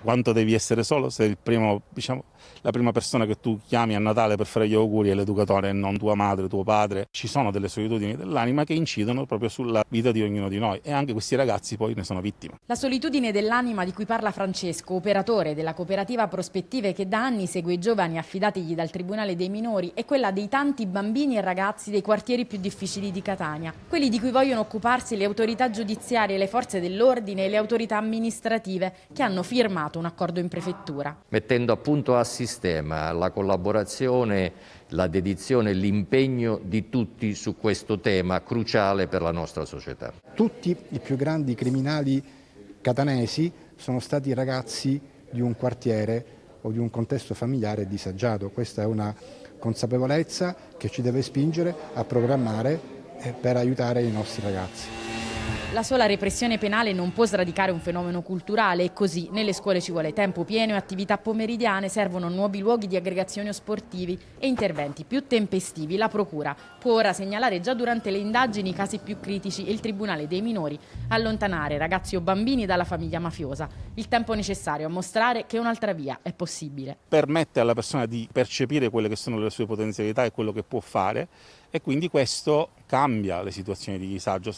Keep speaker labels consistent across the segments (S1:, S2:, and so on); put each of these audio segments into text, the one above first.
S1: quanto devi essere solo, sei primo, diciamo, la prima persona che tu chiami a Natale per fare gli auguri è l'educatore e non tua madre, tuo padre. Ci sono delle solitudini dell'anima che incidono proprio sulla vita di ognuno di noi e anche questi ragazzi poi ne sono vittime.
S2: La solitudine dell'anima di cui parla Francesco, operatore della cooperativa Prospettive che da anni segue i giovani affidatigli dal Tribunale dei Minori, è quella dei tanti bambini e ragazzi dei quartieri più difficili di Catania, quelli di cui vogliono occuparsi le autorità giudiziarie, le forze dell'ordine e le autorità amministrative che hanno firmato siglato un accordo in prefettura.
S3: Mettendo appunto a sistema la collaborazione, la dedizione e l'impegno di tutti su questo tema cruciale per la nostra società.
S4: Tutti i più grandi criminali catanesi sono stati ragazzi di un quartiere o di un contesto familiare disagiato. Questa è una consapevolezza che ci deve spingere a programmare eh, per aiutare i nostri ragazzi.
S2: La sola repressione penale non può sradicare un fenomeno culturale e così nelle scuole ci vuole tempo pieno e attività pomeridiane, servono nuovi luoghi di aggregazione o sportivi e interventi più tempestivi. La Procura può ora segnalare già durante le indagini i casi più critici e il Tribunale dei minori allontanare ragazzi o bambini dalla famiglia mafiosa. Il tempo necessario a mostrare che un'altra via è possibile.
S1: Permette alla persona di percepire quelle che sono le sue potenzialità e quello che può fare e quindi questo cambia le situazioni di disagio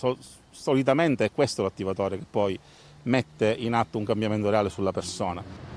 S1: solitamente è questo l'attivatore che poi mette in atto un cambiamento reale sulla persona.